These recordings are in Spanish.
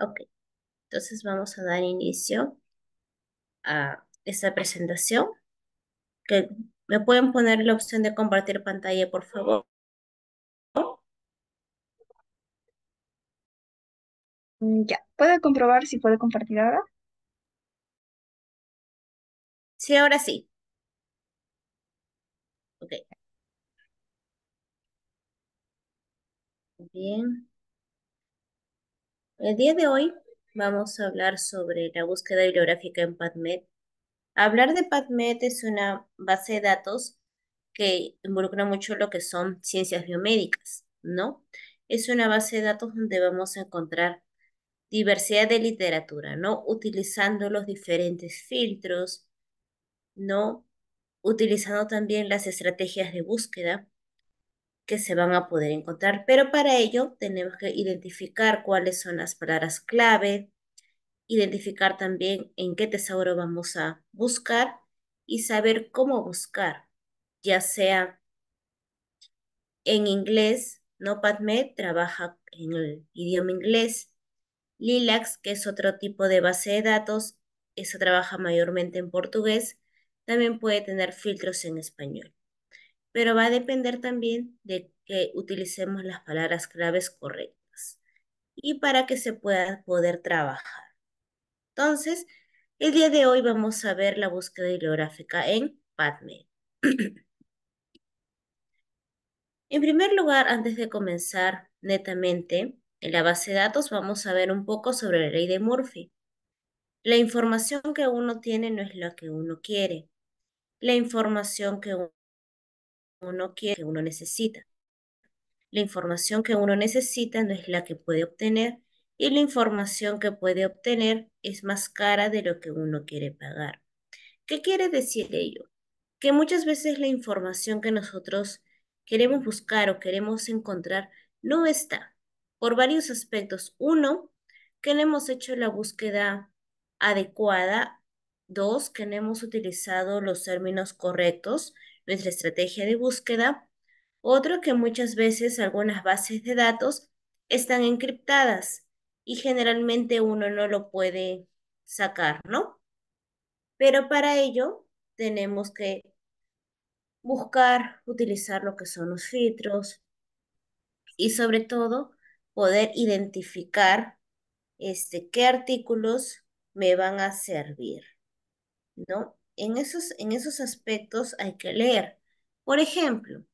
Ok, entonces vamos a dar inicio a esta presentación. ¿Me pueden poner la opción de compartir pantalla, por favor? Mm, ya, ¿puedo comprobar si puedo compartir ahora? Sí, ahora sí. Ok. Bien. El día de hoy vamos a hablar sobre la búsqueda bibliográfica en PubMed. Hablar de PubMed es una base de datos que involucra mucho lo que son ciencias biomédicas, ¿no? Es una base de datos donde vamos a encontrar diversidad de literatura, ¿no? Utilizando los diferentes filtros, ¿no? Utilizando también las estrategias de búsqueda que se van a poder encontrar, pero para ello tenemos que identificar cuáles son las palabras clave, identificar también en qué tesoro vamos a buscar y saber cómo buscar, ya sea en inglés, no trabaja en el idioma inglés, Lilax, que es otro tipo de base de datos, eso trabaja mayormente en portugués, también puede tener filtros en español pero va a depender también de que utilicemos las palabras claves correctas y para que se pueda poder trabajar. Entonces, el día de hoy vamos a ver la búsqueda bibliográfica en Padme. en primer lugar, antes de comenzar netamente, en la base de datos vamos a ver un poco sobre la ley de Murphy. La información que uno tiene no es la que uno quiere. La información que uno quiere, que uno necesita. La información que uno necesita no es la que puede obtener y la información que puede obtener es más cara de lo que uno quiere pagar. ¿Qué quiere decir ello? Que muchas veces la información que nosotros queremos buscar o queremos encontrar no está por varios aspectos. Uno, que no hemos hecho la búsqueda adecuada. Dos, que no hemos utilizado los términos correctos nuestra estrategia de búsqueda. Otro que muchas veces algunas bases de datos están encriptadas y generalmente uno no lo puede sacar, ¿no? Pero para ello tenemos que buscar, utilizar lo que son los filtros y sobre todo poder identificar este, qué artículos me van a servir, ¿no? en esos, aspectos hay que leer. Por ejemplo,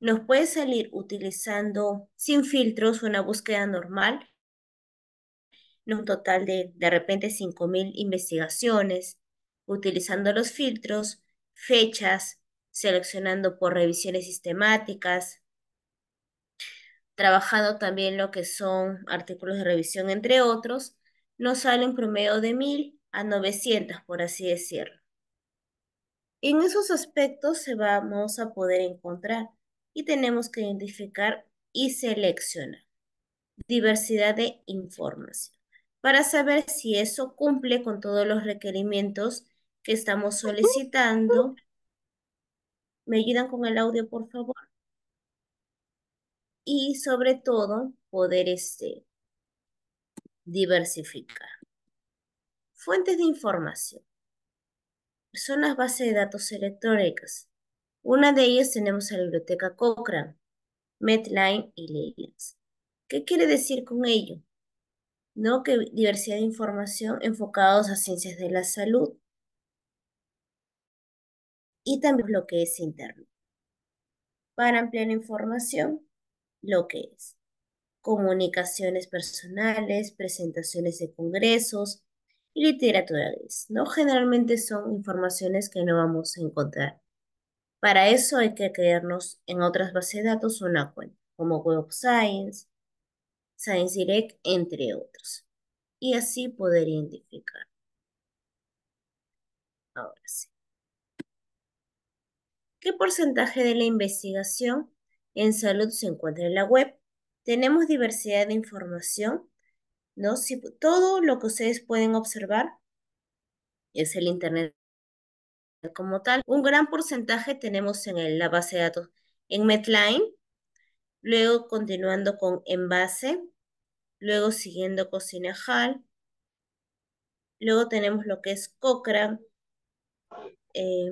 nos puede salir utilizando sin filtros una búsqueda normal, un total de de repente 5.000 investigaciones, utilizando los filtros, fechas, seleccionando por revisiones sistemáticas, trabajando también lo que son artículos de revisión, entre otros, nos sale promedio de 1.000 a 900, por así decirlo. En esos aspectos se vamos a poder encontrar y tenemos que identificar y seleccionar diversidad de información para saber si eso cumple con todos los requerimientos que estamos solicitando. ¿Me ayudan con el audio, por favor? Y sobre todo, poder este, diversificar. Fuentes de información son las bases de datos electrónicas. Una de ellas tenemos la biblioteca Cochrane, Medline y Leylands. ¿Qué quiere decir con ello? ¿No? Que diversidad de información enfocados a ciencias de la salud y también lo que es interno. Para ampliar información, lo que es comunicaciones personales, presentaciones de congresos, literatura gris, ¿no? Generalmente son informaciones que no vamos a encontrar. Para eso hay que crearnos en otras bases de datos una cuenta, como Web of Science, Science Direct, entre otros. Y así poder identificar. Ahora sí. ¿Qué porcentaje de la investigación en salud se encuentra en la web? Tenemos diversidad de información ¿no? Si todo lo que ustedes pueden observar es el Internet como tal. Un gran porcentaje tenemos en la base de datos en Medline, luego continuando con Envase, luego siguiendo Cocina Hall, luego tenemos lo que es Cochrane, eh,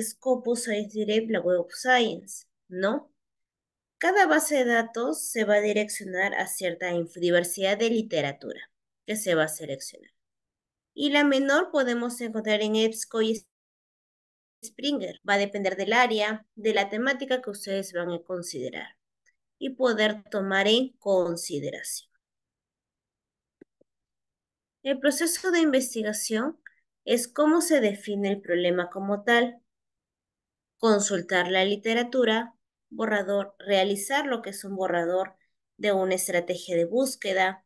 Scopus Science Direct, la Web of Science, ¿no? Cada base de datos se va a direccionar a cierta diversidad de literatura que se va a seleccionar. Y la menor podemos encontrar en EBSCO y Springer. Va a depender del área, de la temática que ustedes van a considerar y poder tomar en consideración. El proceso de investigación es cómo se define el problema como tal, consultar la literatura, borrador, realizar lo que es un borrador de una estrategia de búsqueda,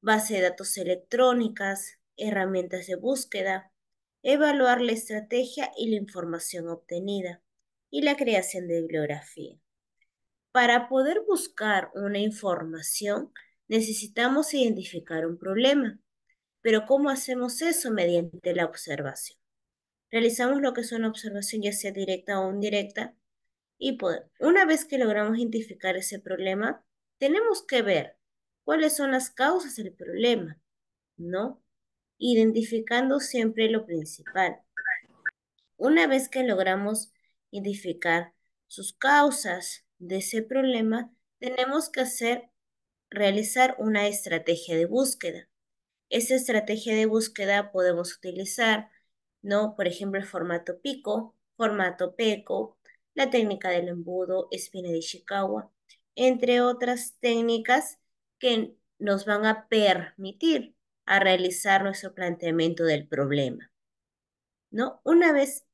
base de datos electrónicas, herramientas de búsqueda, evaluar la estrategia y la información obtenida y la creación de bibliografía. Para poder buscar una información necesitamos identificar un problema, pero ¿cómo hacemos eso mediante la observación? Realizamos lo que es una observación ya sea directa o indirecta y poder. Una vez que logramos identificar ese problema, tenemos que ver cuáles son las causas del problema, ¿no? Identificando siempre lo principal. Una vez que logramos identificar sus causas de ese problema, tenemos que hacer, realizar una estrategia de búsqueda. Esa estrategia de búsqueda podemos utilizar, ¿no? Por ejemplo, el formato pico, formato peco, la técnica del embudo, espina de Ishikawa, entre otras técnicas que nos van a permitir a realizar nuestro planteamiento del problema. ¿No? Una vez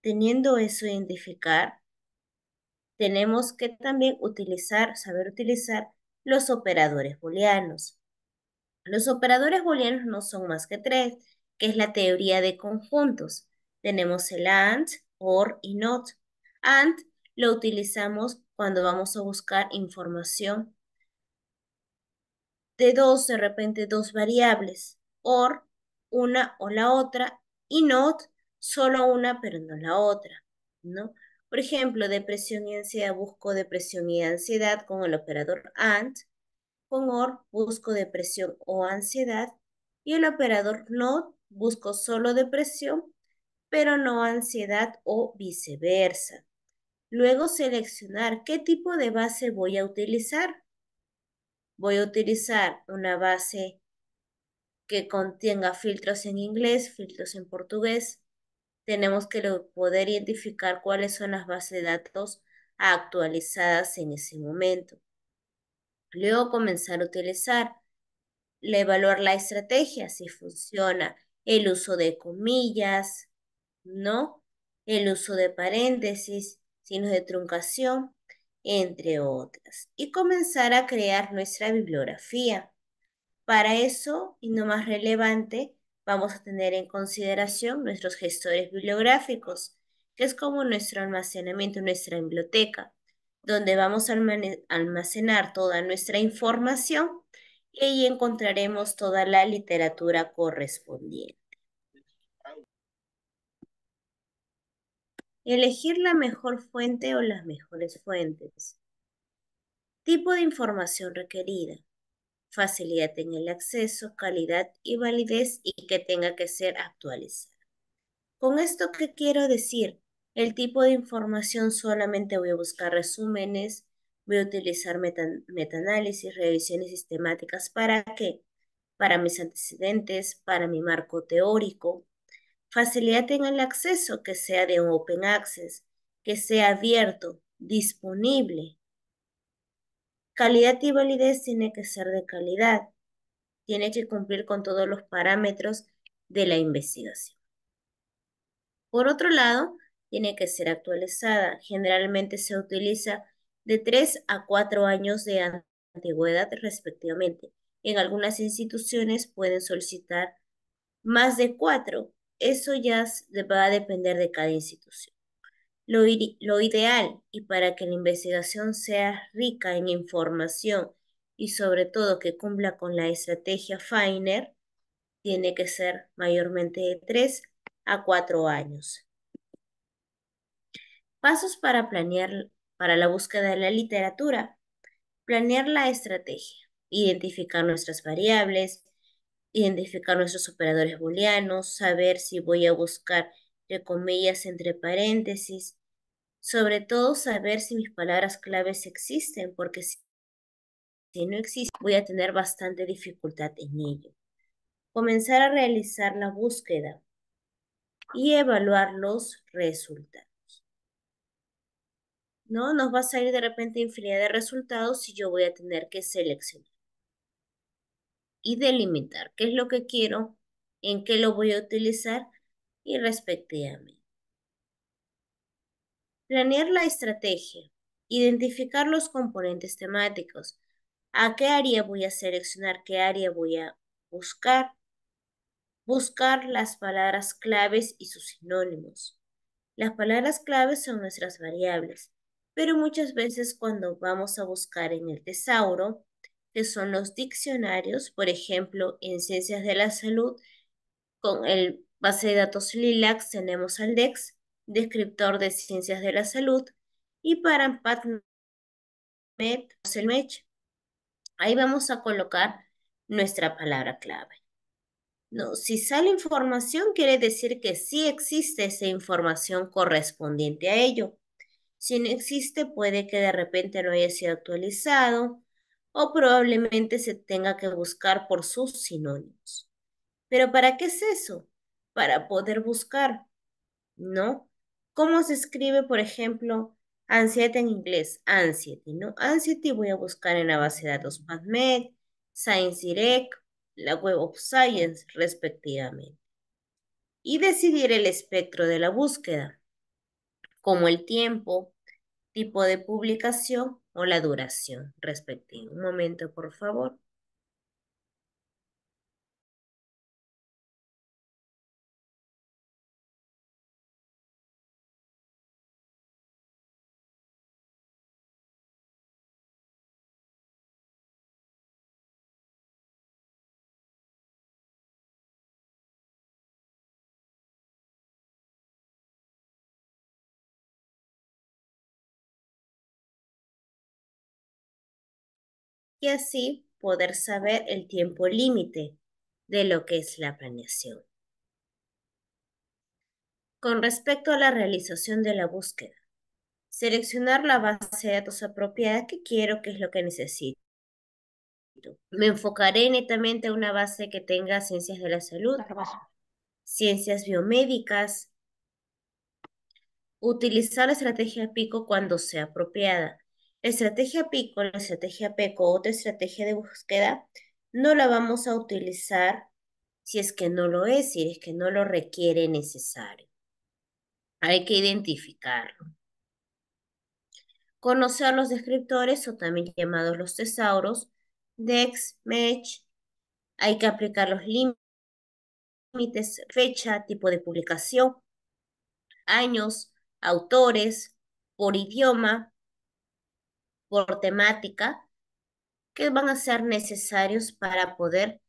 teniendo eso identificar, tenemos que también utilizar, saber utilizar los operadores booleanos. Los operadores booleanos no son más que tres, que es la teoría de conjuntos. Tenemos el AND, OR y NOT. And lo utilizamos cuando vamos a buscar información de dos, de repente dos variables, or, una o la otra, y not, solo una pero no la otra, ¿no? Por ejemplo, depresión y ansiedad, busco depresión y ansiedad con el operador AND, con OR busco depresión o ansiedad, y el operador NOT busco solo depresión, pero no ansiedad o viceversa. Luego seleccionar qué tipo de base voy a utilizar. Voy a utilizar una base que contenga filtros en inglés, filtros en portugués. Tenemos que poder identificar cuáles son las bases de datos actualizadas en ese momento. Luego comenzar a utilizar, evaluar la estrategia, si funciona, el uso de comillas, ¿no? El uso de paréntesis, signos de truncación, entre otras, y comenzar a crear nuestra bibliografía. Para eso, y no más relevante, vamos a tener en consideración nuestros gestores bibliográficos, que es como nuestro almacenamiento, nuestra biblioteca, donde vamos a almacenar toda nuestra información y ahí encontraremos toda la literatura correspondiente. Elegir la mejor fuente o las mejores fuentes. Tipo de información requerida. Facilidad en el acceso, calidad y validez y que tenga que ser actualizada. Con esto, ¿qué quiero decir? El tipo de información solamente voy a buscar resúmenes, voy a utilizar metaanálisis, revisiones sistemáticas. ¿Para qué? Para mis antecedentes, para mi marco teórico, facilidad el acceso, que sea de open access, que sea abierto, disponible. Calidad y validez tiene que ser de calidad, tiene que cumplir con todos los parámetros de la investigación. Por otro lado, tiene que ser actualizada. Generalmente se utiliza de 3 a cuatro años de antigüedad respectivamente. En algunas instituciones pueden solicitar más de 4, eso ya va a depender de cada institución. Lo, ideal y para que la investigación sea rica en información y sobre todo que cumpla con la estrategia FINER, tiene que ser mayormente de 3 a 4 años. Pasos para planear para la búsqueda de la literatura. Planear la estrategia, identificar nuestras variables, identificar nuestros operadores booleanos, saber si voy a buscar entre comillas, entre paréntesis, sobre todo saber si mis palabras claves existen, porque si, si no existen voy a tener bastante dificultad en ello. Comenzar a realizar la búsqueda y evaluar los resultados. ¿no? Nos va a salir de repente infinidad de resultados y yo voy a tener que seleccionar y delimitar qué es lo que quiero, en qué lo voy a utilizar y respectivamente. Planear la estrategia, identificar los componentes temáticos, a qué área voy a seleccionar, qué área voy a buscar, buscar las palabras claves y sus sinónimos. Las palabras claves son nuestras variables, pero muchas veces cuando vamos a buscar en el tesauro, que son los diccionarios, por ejemplo, en ciencias de la salud, con el base de datos LILACS tenemos al DEX, descriptor de ciencias de la salud, y para PADMED, el MECH. Ahí vamos a colocar nuestra palabra clave. No, si sale información, quiere decir que sí existe esa información correspondiente a ello. Si no existe, puede que de repente no haya sido actualizado, o probablemente se tenga que buscar por sus sinónimos. ¿Pero para qué es eso? Para poder buscar, ¿no? ¿Cómo se escribe, por ejemplo, ansiedad en inglés? Anxiety, ¿no? voy a buscar en la base de datos PubMed, Science la Web of Science, respectivamente. Y decidir el espectro de la búsqueda, como el tiempo, tipo de publicación o la duración respectiva. Un momento, por favor. y así poder saber el tiempo límite de lo que es la planeación. Con respecto a la realización de la búsqueda, seleccionar la base de datos apropiada que quiero, que es lo que necesito. Me enfocaré netamente a una base que tenga ciencias de la salud, ciencias biomédicas, utilizar la estrategia PICO cuando sea apropiada, estrategia pico, la estrategia peco, otra estrategia de búsqueda, no la vamos a utilizar si es que no lo es, si es que no lo requiere necesario. Hay que identificarlo. Conocer los descriptores o también llamados los tesauros, dex, match. Hay que aplicar los límites, fecha, tipo de publicación, años, autores, por idioma, por temática que van a ser necesarios para poder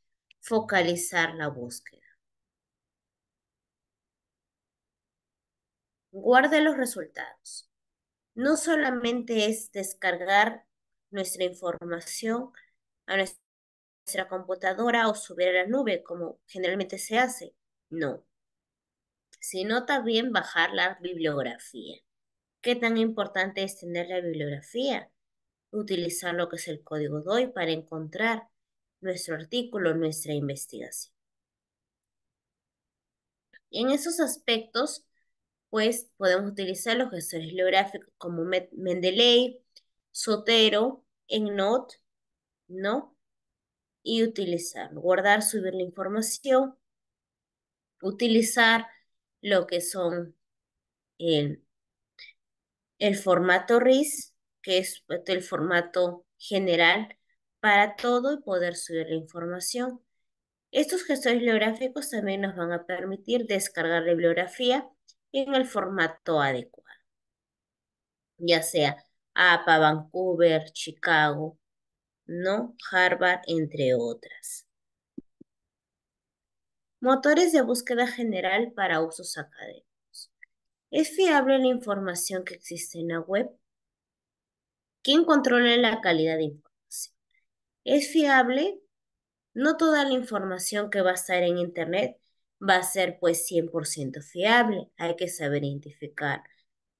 focalizar la búsqueda. Guarda los resultados. No solamente es descargar nuestra información a nuestra computadora o subir a la nube, como generalmente se hace. No. Sino también bajar la bibliografía. ¿Qué tan importante es tener la bibliografía? utilizar lo que es el código DOI para encontrar nuestro artículo, nuestra investigación. en esos aspectos, pues podemos utilizar los gestores geográficos como Mendeley, Sotero, EndNote, ¿no? Y utilizar, guardar, subir la información, utilizar lo que son el, el formato RIS, que es el formato general para todo y poder subir la información. Estos gestores bibliográficos también nos van a permitir descargar la bibliografía en el formato adecuado, ya sea APA, Vancouver, Chicago, ¿no? Harvard, entre otras. Motores de búsqueda general para usos académicos. ¿Es fiable la información que existe en la web? ¿Quién controla la calidad de información? ¿Es fiable? No toda la información que va a estar en Internet va a ser pues 100% fiable. Hay que saber identificar.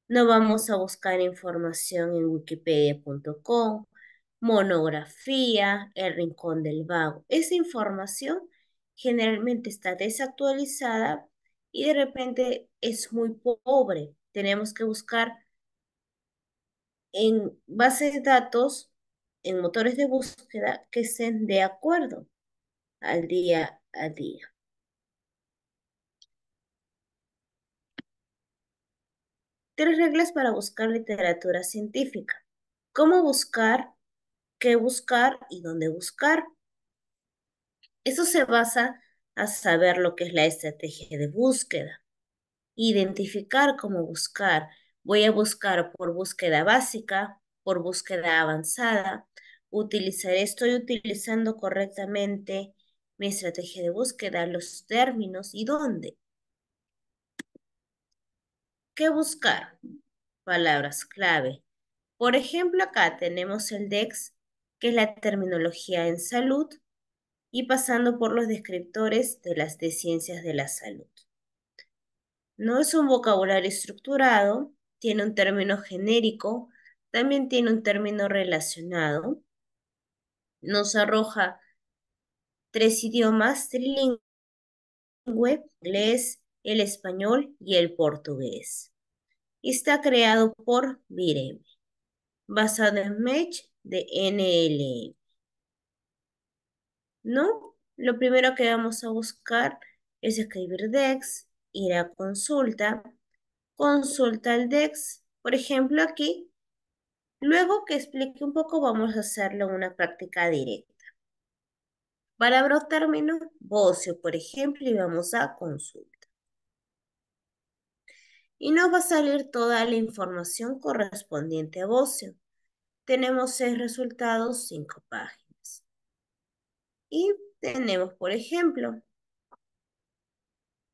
No vamos a buscar información en wikipedia.com, monografía, el rincón del vago. Esa información generalmente está desactualizada y de repente es muy pobre. Tenemos que buscar en bases de datos, en motores de búsqueda que estén de acuerdo al día a día. Tres reglas para buscar literatura científica. Cómo buscar, qué buscar y dónde buscar. Eso se basa a saber lo que es la estrategia de búsqueda, identificar cómo buscar, Voy a buscar por búsqueda básica, por búsqueda avanzada. utilizar estoy utilizando correctamente mi estrategia de búsqueda, los términos y dónde. ¿Qué buscar? Palabras clave. Por ejemplo, acá tenemos el DEX, que es la terminología en salud, y pasando por los descriptores de las de ciencias de la salud. No es un vocabulario estructurado, tiene un término genérico, también tiene un término relacionado. Nos arroja tres idiomas trilingüe, inglés, el español y el portugués. Y está creado por Vireme, basado en Match de NLM. ¿No? Lo primero que vamos a buscar es escribir DEX, ir a consulta, consulta el DEX, por ejemplo aquí. Luego que explique un poco, vamos a hacerlo en una práctica directa. Para abrir términos, bocio, por ejemplo, y vamos a consulta. Y nos va a salir toda la información correspondiente a bocio. Tenemos seis resultados, cinco páginas. Y tenemos, por ejemplo,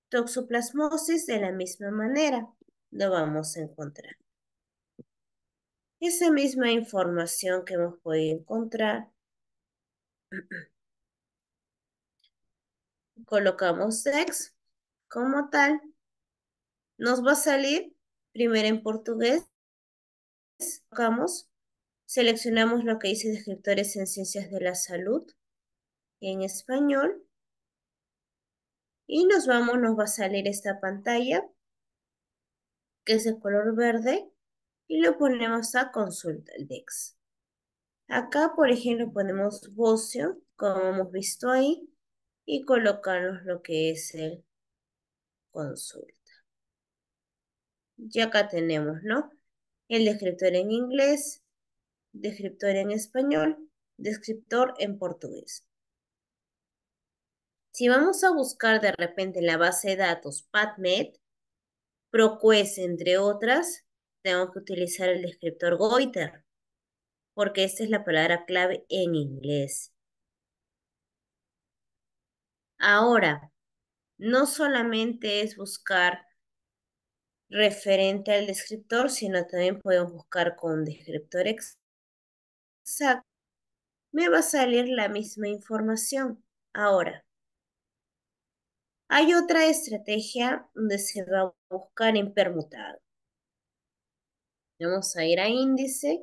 toxoplasmosis de la misma manera lo vamos a encontrar. Esa misma información que hemos podido encontrar, colocamos sex como tal, nos va a salir primero en portugués, colocamos, seleccionamos lo que dice descriptores en ciencias de la salud, en español, y nos vamos, nos va a salir esta pantalla que es el color verde, y lo ponemos a consulta el DEX. Acá, por ejemplo, ponemos bocio, como hemos visto ahí, y colocamos lo que es el consulta. Y acá tenemos, ¿no? El descriptor en inglés, descriptor en español, descriptor en portugués. Si vamos a buscar de repente en la base de datos PadMed, ProQuest, entre otras, tenemos que utilizar el descriptor goiter, porque esta es la palabra clave en inglés. Ahora, no solamente es buscar referente al descriptor, sino también podemos buscar con descriptor exacto. Me va a salir la misma información. Ahora, hay otra estrategia donde se va a buscar en permutado. Vamos a ir a índice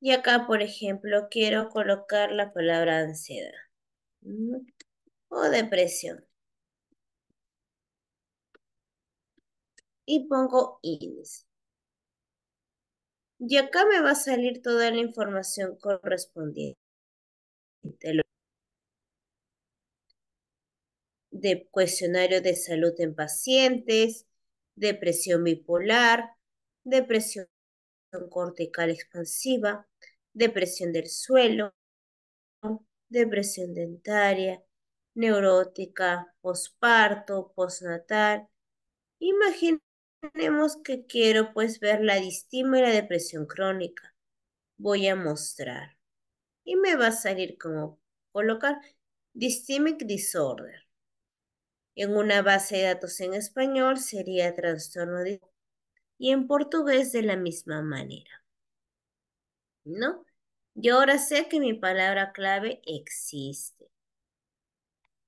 y acá, por ejemplo, quiero colocar la palabra ansiedad o depresión. Y pongo índice. Y acá me va a salir toda la información correspondiente. De cuestionario de salud en pacientes, depresión bipolar, depresión cortical expansiva, depresión del suelo, depresión dentaria, neurótica, posparto, postnatal. Imaginemos que quiero pues ver la distima y la depresión crónica. Voy a mostrar. Y me va a salir como colocar distemic disorder. En una base de datos en español sería trastorno de... Y en portugués de la misma manera. ¿No? Yo ahora sé que mi palabra clave existe.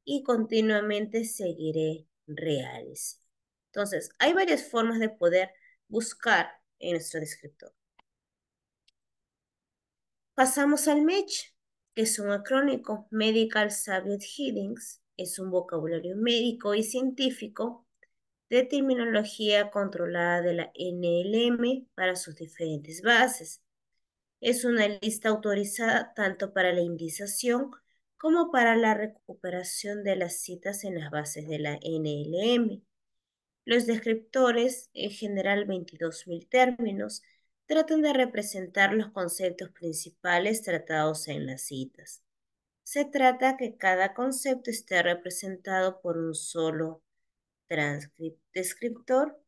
Y continuamente seguiré reales. Entonces, hay varias formas de poder buscar en nuestro descriptor. Pasamos al MECH, que es un acrónico, Medical Subject Headings, es un vocabulario médico y científico de terminología controlada de la NLM para sus diferentes bases. Es una lista autorizada tanto para la indización como para la recuperación de las citas en las bases de la NLM. Los descriptores, en general 22.000 términos, tratan de representar los conceptos principales tratados en las citas se trata que cada concepto esté representado por un solo descriptor,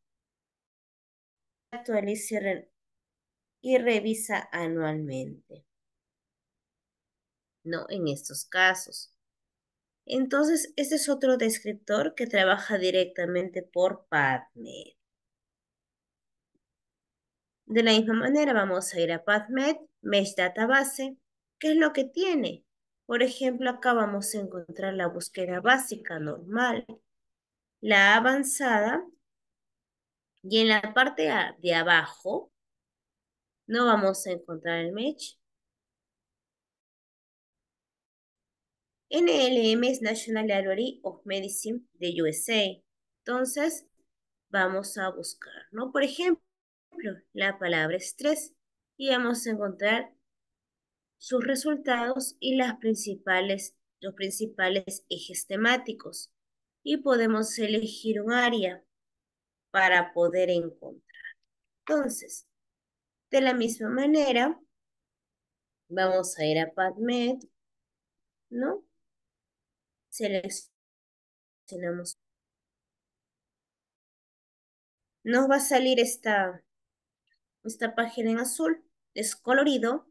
Actualiza y, y revisa anualmente. No en estos casos. Entonces, este es otro descriptor que trabaja directamente por PubMed. De la misma manera, vamos a ir a PubMed, Mesh Database. ¿Qué es lo que tiene? Por ejemplo, acá vamos a encontrar la búsqueda básica normal, la avanzada, y en la parte de abajo no vamos a encontrar el match. NLM es National Library of Medicine de USA. Entonces, vamos a buscar, ¿no? Por ejemplo, la palabra estrés y vamos a encontrar sus resultados y las principales, los principales ejes temáticos. Y podemos elegir un área para poder encontrar. Entonces, de la misma manera, vamos a ir a PadMed, ¿no? Seleccionamos. Nos va a salir esta, esta página en azul, descolorido,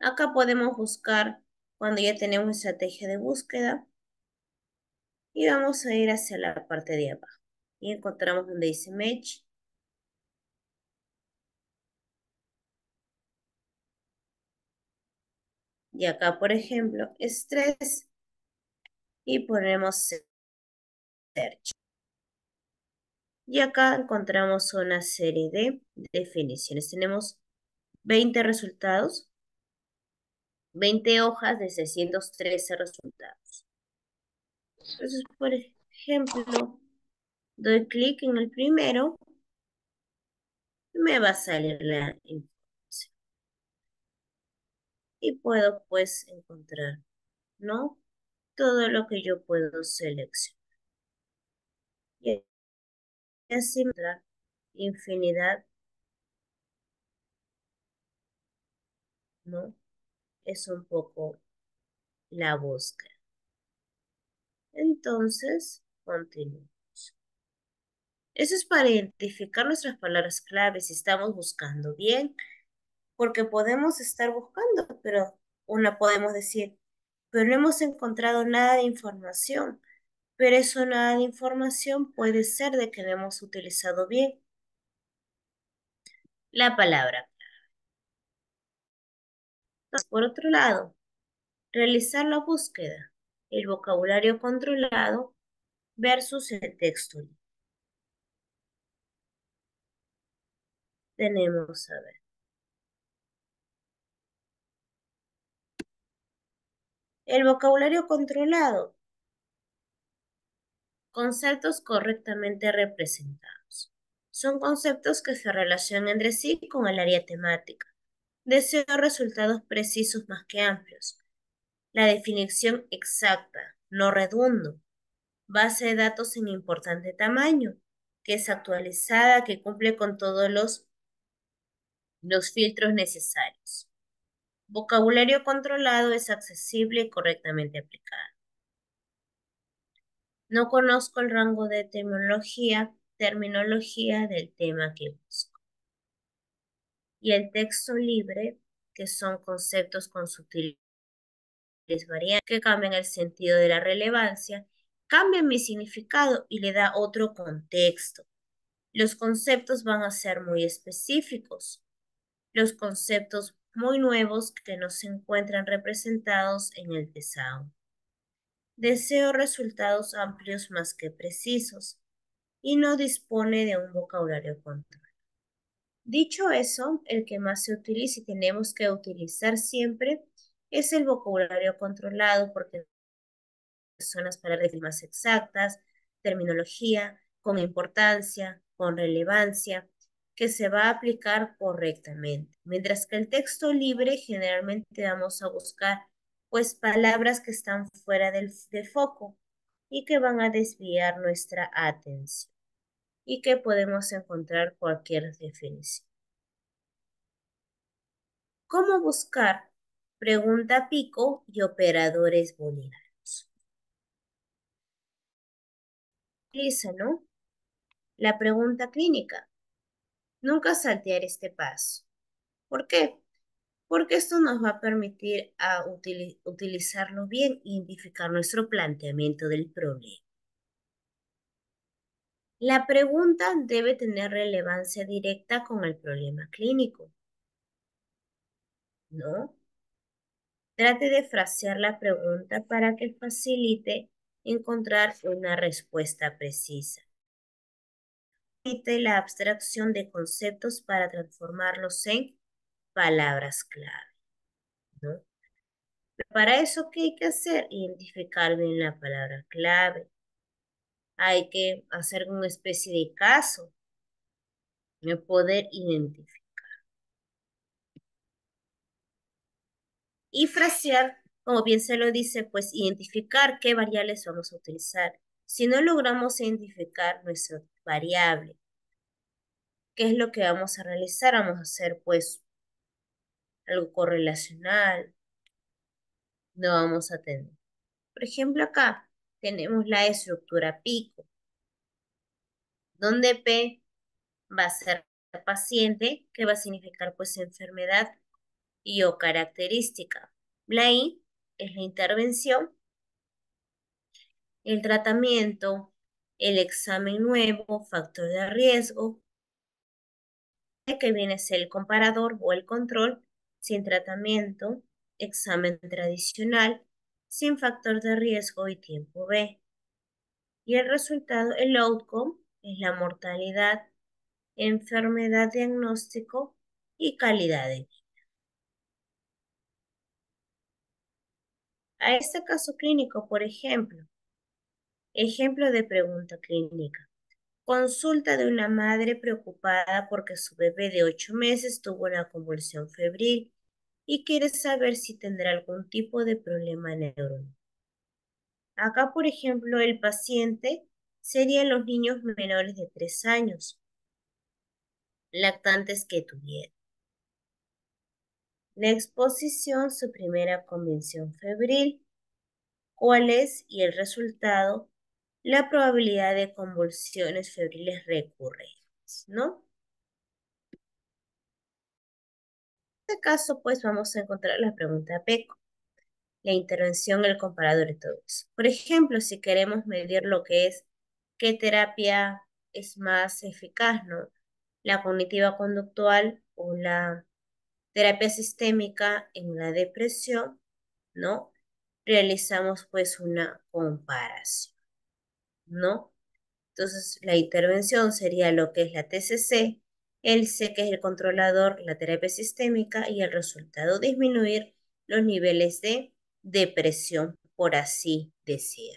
Acá podemos buscar cuando ya tenemos estrategia de búsqueda. Y vamos a ir hacia la parte de abajo. Y encontramos donde dice Match. Y acá, por ejemplo, estrés. Y ponemos search. Y acá encontramos una serie de definiciones. Tenemos 20 resultados 20 hojas de 613 resultados. Entonces, por ejemplo, doy clic en el primero y me va a salir la información. Y puedo pues encontrar, ¿no? Todo lo que yo puedo seleccionar. Y así me da infinidad, ¿no? es un poco la búsqueda. Entonces, continuamos. Eso es para identificar nuestras palabras clave si estamos buscando bien, porque podemos estar buscando, pero una podemos decir, pero no hemos encontrado nada de información, pero eso nada de información puede ser de que no hemos utilizado bien la palabra por otro lado, realizar la búsqueda, el vocabulario controlado versus el texto. Tenemos, a ver. El vocabulario controlado. Conceptos correctamente representados. Son conceptos que se relacionan entre sí con el área temática deseo resultados precisos más que amplios. La definición exacta, no redundo. Base de datos en importante tamaño, que es actualizada, que cumple con todos los, los filtros necesarios. Vocabulario controlado es accesible y correctamente aplicado. No conozco el rango de terminología del tema que busco y el texto libre, que son conceptos con sutiles variantes que cambian el sentido de la relevancia, cambian mi significado y le da otro contexto. Los conceptos van a ser muy específicos. Los conceptos muy nuevos que no se encuentran representados en el TESAO. Deseo resultados amplios más que precisos y no dispone de un vocabulario contrario. Dicho eso, el que más se utiliza y tenemos que utilizar siempre es el vocabulario controlado porque son las palabras más exactas, terminología con importancia, con relevancia, que se va a aplicar correctamente. Mientras que el texto libre generalmente vamos a buscar pues palabras que están fuera del, de foco y que van a desviar nuestra atención y que podemos encontrar cualquier definición. ¿Cómo buscar? Pregunta Pico y operadores booleanos. Lisa, ¿no? La pregunta clínica. Nunca saltear este paso. ¿Por qué? Porque esto nos va a permitir a utilizarlo bien y identificar nuestro planteamiento del problema. La pregunta debe tener relevancia directa con el problema clínico. ¿No? Trate de frasear la pregunta para que facilite encontrar una respuesta precisa. Permite la abstracción de conceptos para transformarlos en palabras clave. ¿no? Para eso, ¿qué hay que hacer? Identificar bien la palabra clave, hay que hacer una especie de caso, de poder identificar. Y frasear, como bien se lo dice, pues identificar qué variables vamos a utilizar. Si no logramos identificar nuestra variable, ¿qué es lo que vamos a realizar? Vamos a hacer pues algo correlacional. No vamos a tener. Por ejemplo, acá tenemos la estructura pico, donde P va a ser paciente, que va a significar pues enfermedad y o característica. La I es la intervención, el tratamiento, el examen nuevo, factor de riesgo, que viene es el comparador o el control, sin tratamiento, examen tradicional, sin factor de riesgo y tiempo B. Y el resultado, el outcome, es la mortalidad, enfermedad diagnóstico y calidad de vida. A este caso clínico, por ejemplo, ejemplo de pregunta clínica. Consulta de una madre preocupada porque su bebé de 8 meses tuvo una convulsión febril y quiere saber si tendrá algún tipo de problema neuronal. Acá, por ejemplo, el paciente serían los niños menores de 3 años, lactantes que tuvieron. La exposición, su primera convención febril, cuál es y el resultado, la probabilidad de convulsiones febriles recurrentes, ¿no? este caso, pues vamos a encontrar la pregunta de PECO, la intervención, el comparador y todo eso. Por ejemplo, si queremos medir lo que es, qué terapia es más eficaz, ¿no? La cognitiva conductual o la terapia sistémica en la depresión, ¿no? Realizamos pues una comparación, ¿no? Entonces, la intervención sería lo que es la TCC, el que es el controlador, la terapia sistémica y el resultado disminuir los niveles de depresión, por así decir.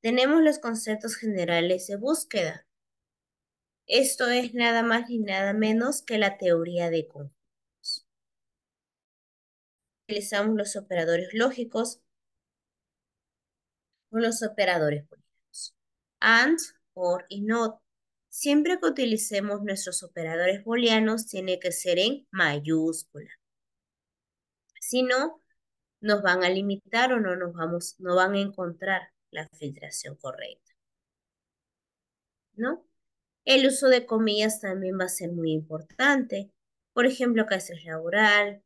Tenemos los conceptos generales de búsqueda. Esto es nada más ni nada menos que la teoría de conjuntos. Utilizamos los operadores lógicos o los operadores políticos. And, or y not Siempre que utilicemos nuestros operadores booleanos, tiene que ser en mayúscula. Si no, nos van a limitar o no nos vamos, no van a encontrar la filtración correcta. ¿No? El uso de comillas también va a ser muy importante. Por ejemplo, cáncer laboral,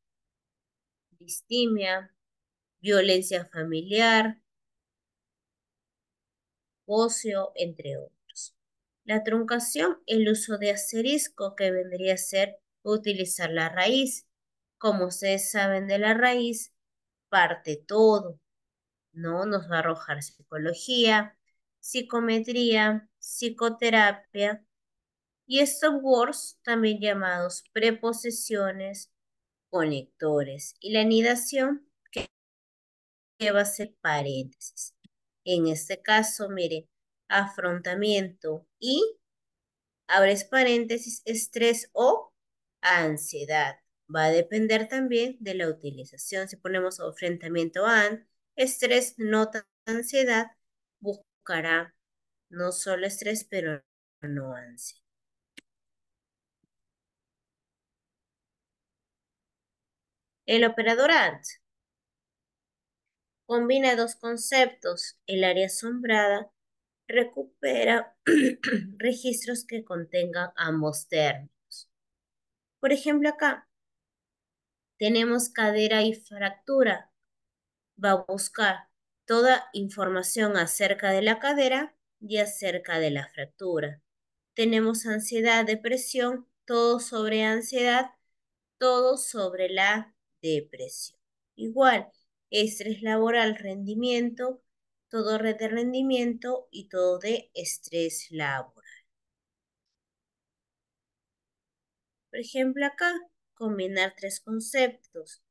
distimia, violencia familiar, ocio, entre otros. La truncación, el uso de acerisco que vendría a ser utilizar la raíz. Como ustedes saben de la raíz, parte todo. ¿no? Nos va a arrojar psicología, psicometría, psicoterapia y estos words, también llamados preposiciones, conectores y la anidación que, va a ser paréntesis. En este caso, mire afrontamiento, y, abres paréntesis, estrés o ansiedad. Va a depender también de la utilización. Si ponemos enfrentamiento a estrés, nota, ansiedad, buscará no solo estrés, pero no ansiedad. El operador AND combina dos conceptos, el área asombrada recupera registros que contengan ambos términos. Por ejemplo, acá tenemos cadera y fractura. Va a buscar toda información acerca de la cadera y acerca de la fractura. Tenemos ansiedad, depresión, todo sobre ansiedad, todo sobre la depresión. Igual, estrés laboral, rendimiento, todo red de rendimiento y todo de estrés laboral. Por ejemplo, acá, combinar tres conceptos.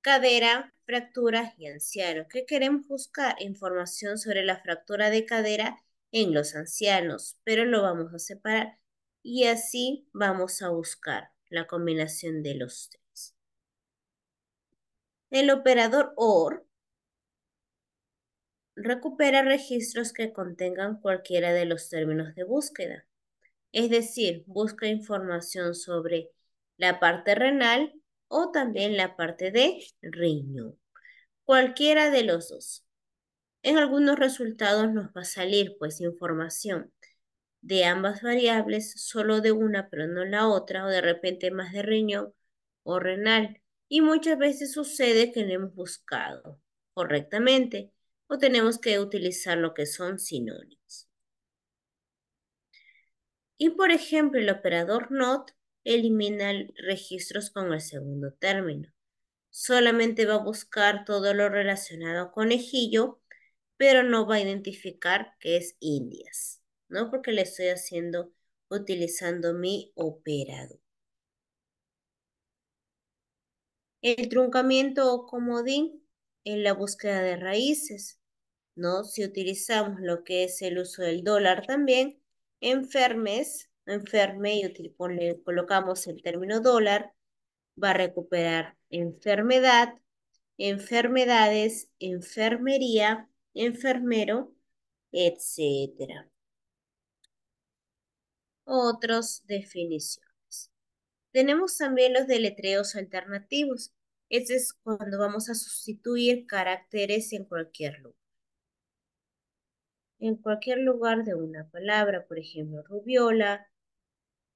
Cadera, fractura y ancianos. ¿Qué queremos buscar? Información sobre la fractura de cadera en los ancianos, pero lo vamos a separar. Y así vamos a buscar la combinación de los tres. El operador OR recupera registros que contengan cualquiera de los términos de búsqueda. Es decir, busca información sobre la parte renal o también la parte de riñón. Cualquiera de los dos. En algunos resultados nos va a salir pues información de ambas variables, solo de una pero no la otra, o de repente más de riñón o renal. Y muchas veces sucede que no hemos buscado correctamente o tenemos que utilizar lo que son sinónimos. Y por ejemplo, el operador NOT elimina registros con el segundo término. Solamente va a buscar todo lo relacionado con ejillo, pero no va a identificar que es indias, ¿no? Porque le estoy haciendo utilizando mi operador. El truncamiento o comodín en la búsqueda de raíces, ¿no? Si utilizamos lo que es el uso del dólar también, enfermes, enferme, y colocamos el término dólar, va a recuperar enfermedad, enfermedades, enfermería, enfermero, etc. Otras definiciones. Tenemos también los deletreos alternativos. Este es cuando vamos a sustituir caracteres en cualquier lugar. En cualquier lugar de una palabra, por ejemplo, rubiola,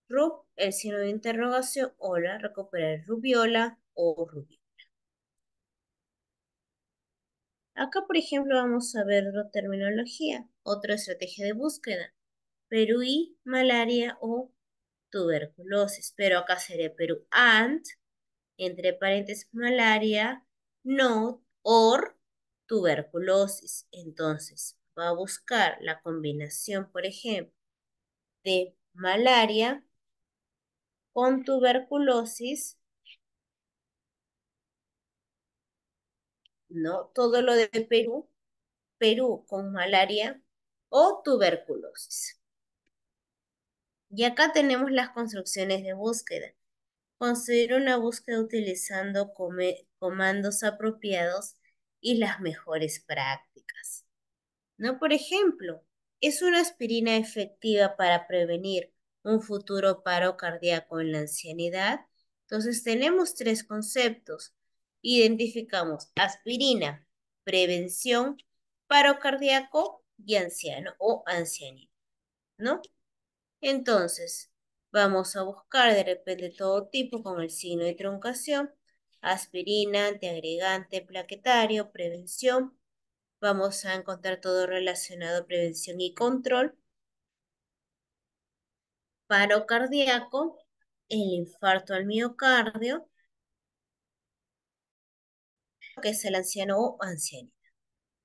rub, el signo de interrogación, hola, recuperar rubiola o rubiola. Acá, por ejemplo, vamos a ver terminología, otra estrategia de búsqueda. Perú y malaria o tuberculosis, pero acá sería Perú and, entre paréntesis, malaria, no, or tuberculosis. Entonces, va a buscar la combinación, por ejemplo, de malaria con tuberculosis. No, todo lo de Perú, Perú con malaria o tuberculosis. Y acá tenemos las construcciones de búsqueda. Conseguir una búsqueda utilizando comandos apropiados y las mejores prácticas. ¿No? Por ejemplo, ¿es una aspirina efectiva para prevenir un futuro paro cardíaco en la ancianidad? Entonces tenemos tres conceptos. Identificamos aspirina, prevención, paro cardíaco y anciano o ancianidad, ¿no? Entonces, Vamos a buscar de repente todo tipo con el signo de truncación, aspirina, antiagregante, plaquetario, prevención. Vamos a encontrar todo relacionado a prevención y control. Paro cardíaco, el infarto al miocardio, que es el anciano o ancianita.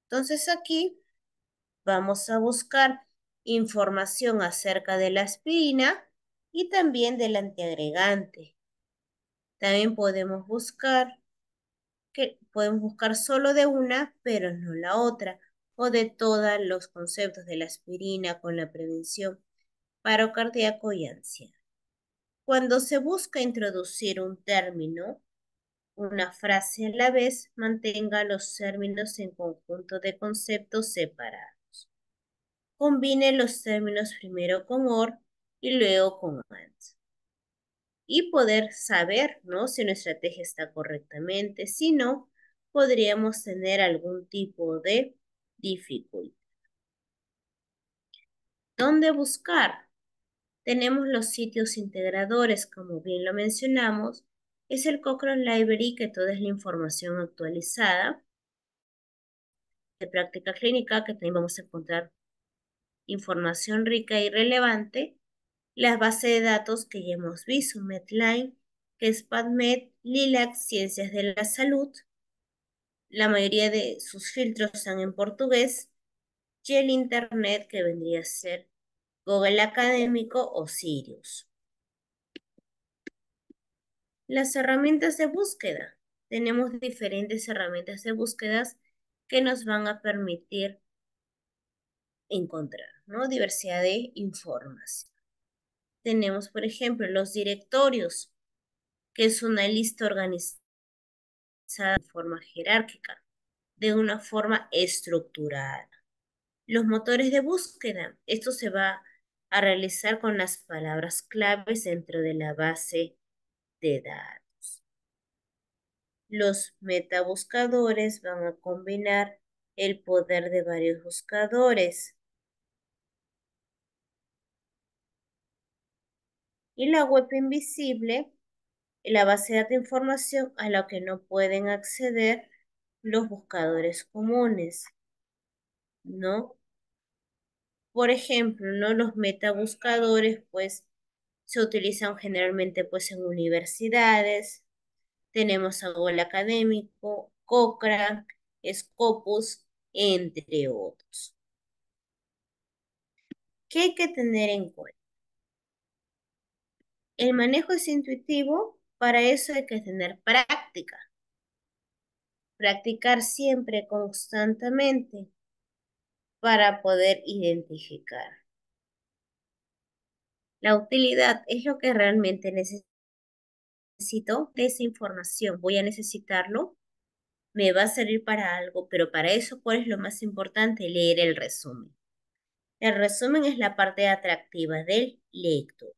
Entonces aquí vamos a buscar información acerca de la aspirina, y también del antiagregante. También podemos buscar, que podemos buscar solo de una, pero no la otra, o de todos los conceptos de la aspirina con la prevención, paro cardíaco y ansia. Cuando se busca introducir un término, una frase a la vez, mantenga los términos en conjunto de conceptos separados. Combine los términos primero con OR y luego con and. Y poder saber ¿no? si nuestra estrategia está correctamente, si no, podríamos tener algún tipo de dificultad. ¿Dónde buscar? Tenemos los sitios integradores, como bien lo mencionamos, es el Cochrane Library, que toda es la información actualizada de práctica clínica, que también vamos a encontrar información rica y relevante, la base de datos que ya hemos visto, Medline, que es PadMed, LILAC, Ciencias de la Salud, la mayoría de sus filtros están en portugués, y el Internet, que vendría a ser Google Académico o Sirius. Las herramientas de búsqueda. Tenemos diferentes herramientas de búsquedas que nos van a permitir encontrar ¿no? diversidad de información tenemos, por ejemplo, los directorios, que es una lista organizada de forma jerárquica, de una forma estructurada. Los motores de búsqueda, esto se va a realizar con las palabras claves dentro de la base de datos. Los metabuscadores van a combinar el poder de varios buscadores y la web invisible, la base de información a la que no pueden acceder los buscadores comunes, ¿no? Por ejemplo, ¿no? Los metabuscadores, pues, se utilizan generalmente, pues, en universidades. Tenemos a Google Académico, Cochrane, Scopus, entre otros. ¿Qué hay que tener en cuenta? El manejo es intuitivo, para eso hay que tener práctica. Practicar siempre, constantemente, para poder identificar. La utilidad es lo que realmente necesito de esa información. Voy a necesitarlo, me va a servir para algo, pero para eso, ¿cuál es lo más importante? Leer el resumen. El resumen es la parte atractiva del lector.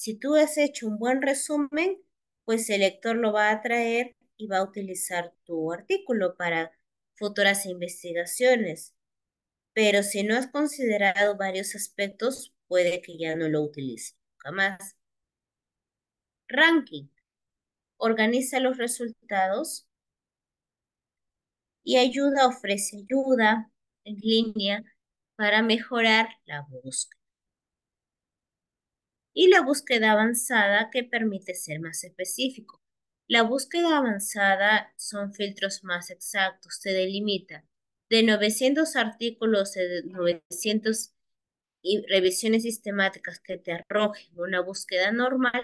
Si tú has hecho un buen resumen, pues el lector lo va a traer y va a utilizar tu artículo para futuras investigaciones. Pero si no has considerado varios aspectos, puede que ya no lo utilice nunca más. Ranking. Organiza los resultados y ayuda, ofrece ayuda en línea para mejorar la búsqueda y la búsqueda avanzada que permite ser más específico. La búsqueda avanzada son filtros más exactos, se delimita de 900 artículos, eh, de 900 revisiones sistemáticas que te arrojen una búsqueda normal,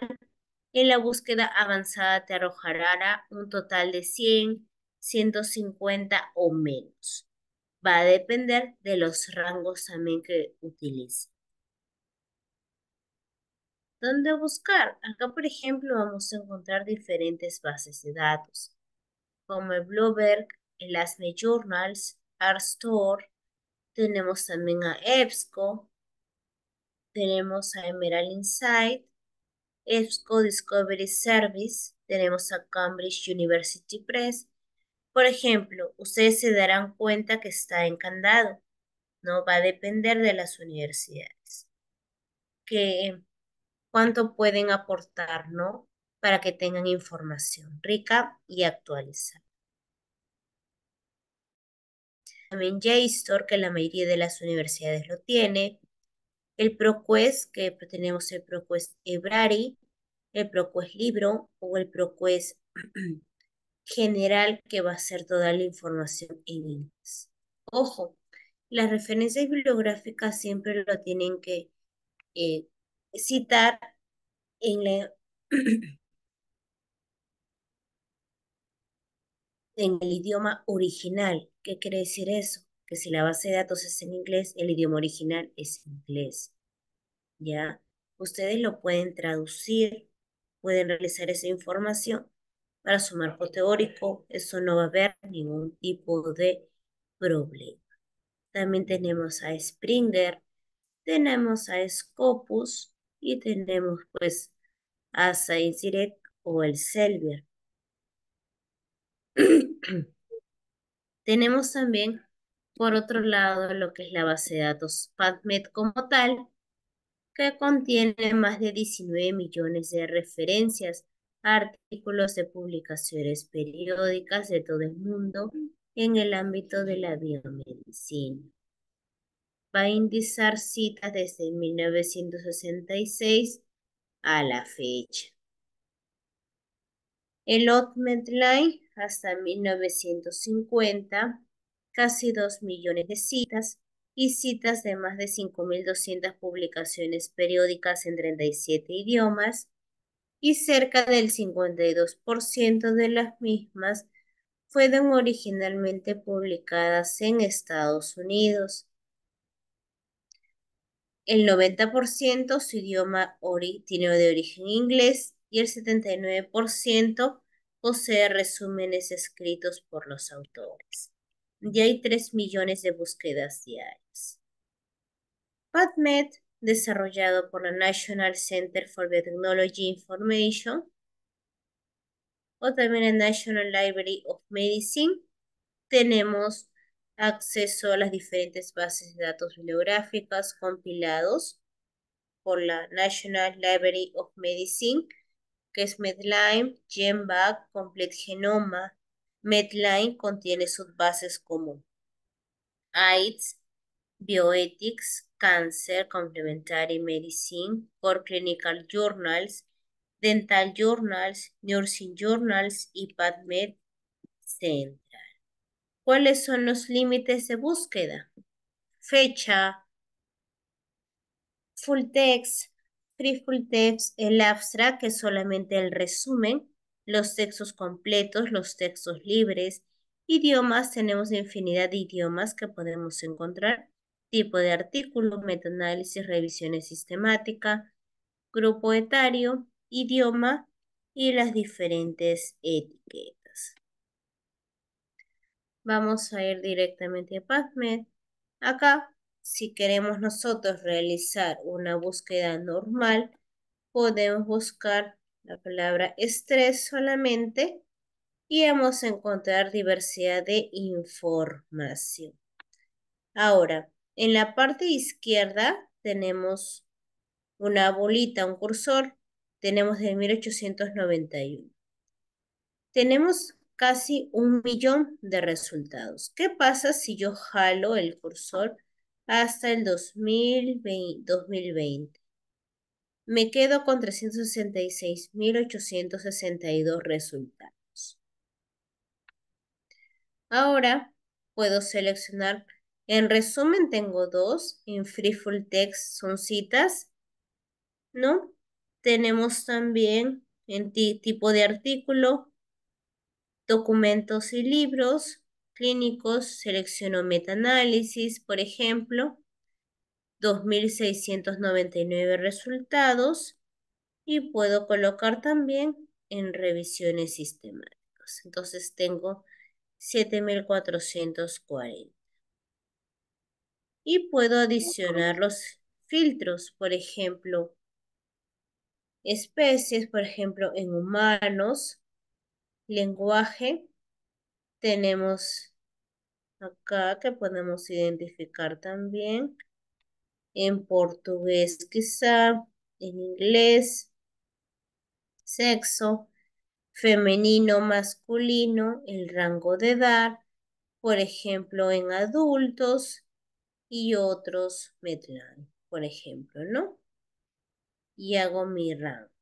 en la búsqueda avanzada te arrojará un total de 100, 150 o menos. Va a depender de los rangos también que utilices dónde buscar. Acá, por ejemplo, vamos a encontrar diferentes bases de datos, como el Bloomberg, el Asme Journals, Store. tenemos también a EBSCO, tenemos a Emerald Insight, EBSCO Discovery Service, tenemos a Cambridge University Press. Por ejemplo, ustedes se darán cuenta que está encandado. No va a depender de las universidades. Que cuánto pueden aportar, ¿no? Para que tengan información rica y actualizada. También JSTOR, que la mayoría de las universidades lo tiene. El ProQuest, que tenemos el ProQuest Ebrari, el ProQuest Libro o el ProQuest General, que va a ser toda la información en inglés. Ojo, las referencias bibliográficas siempre lo tienen que eh, citar en el idioma original. ¿Qué quiere decir eso? Que si la base de datos es en inglés, el idioma original es inglés. ¿Ya? Ustedes lo pueden traducir, pueden realizar esa información para su marco teórico. Eso no va a haber ningún tipo de problema. También tenemos a Springer, tenemos a Scopus, y tenemos pues a Saint o el Selvier. tenemos también por otro lado lo que es la base de datos PubMed como tal, que contiene más de 19 millones de referencias artículos de publicaciones periódicas de todo el mundo en el ámbito de la biomedicina va a indizar citas desde 1966 a la fecha. El Otmet Line hasta 1950, casi 2 millones de citas y citas de más de 5.200 publicaciones periódicas en 37 idiomas y cerca del 52% de las mismas fueron originalmente publicadas en Estados Unidos el 90% su idioma tiene de origen inglés y el 79% posee resúmenes escritos por los autores. Ya hay 3 millones de búsquedas diarias. PubMed, desarrollado por la National Center for Biotechnology Information o también el National Library of Medicine, tenemos acceso a las diferentes bases de datos bibliográficas compilados por la National Library of Medicine, que es Medline, GenBank, Complete Genoma. Medline contiene sus bases comunes. AIDS, Bioethics, Cancer, Complementary Medicine, Core Clinical Journals, Dental Journals, Nursing Journals y Padmed Center cuáles son los límites de búsqueda, fecha, full text, free full text, el abstract, que es solamente el resumen, los textos completos, los textos libres, idiomas, tenemos infinidad de idiomas que podemos encontrar, tipo de artículo, metaanálisis, revisiones sistemática, grupo etario, idioma y las diferentes etiquetas vamos a ir directamente a PubMed. Acá, si queremos nosotros realizar una búsqueda normal, podemos buscar la palabra estrés solamente y vamos a encontrar diversidad de información. Ahora, en la parte izquierda tenemos una bolita, un cursor, tenemos de 1891. Tenemos casi un millón de resultados. ¿Qué pasa si yo jalo el cursor hasta el 2020? Me quedo con 366.862 resultados. Ahora puedo seleccionar, en resumen tengo dos, en Free Full Text son citas, ¿no? Tenemos también en tipo de artículo, documentos y libros clínicos, seleccionó análisis por ejemplo, 2.699 resultados y puedo colocar también en revisiones sistemáticas. Entonces tengo 7.440. Y puedo adicionar los filtros, por ejemplo, especies, por ejemplo, en humanos, lenguaje, tenemos acá que podemos identificar también en portugués quizá, en inglés, sexo, femenino, masculino, el rango de edad, por ejemplo, en adultos y otros por ejemplo, ¿no? Y hago mi rango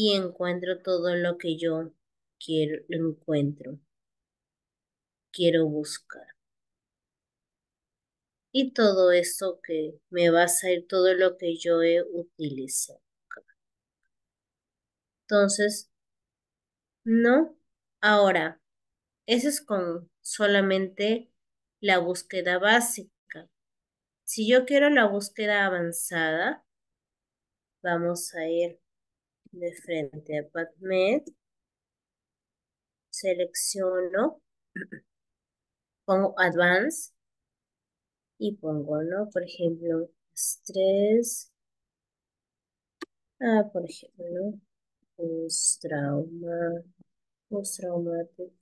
y encuentro todo lo que yo quiero, encuentro, quiero buscar. Y todo eso que me va a salir, todo lo que yo he utilizado. Entonces, no. Ahora, eso es con solamente la búsqueda básica. Si yo quiero la búsqueda avanzada, vamos a ir de frente a PubMed, selecciono, pongo Advance. y pongo, ¿no? Por ejemplo, estrés, ah, por ejemplo, post post-trauma, Post-traumatic.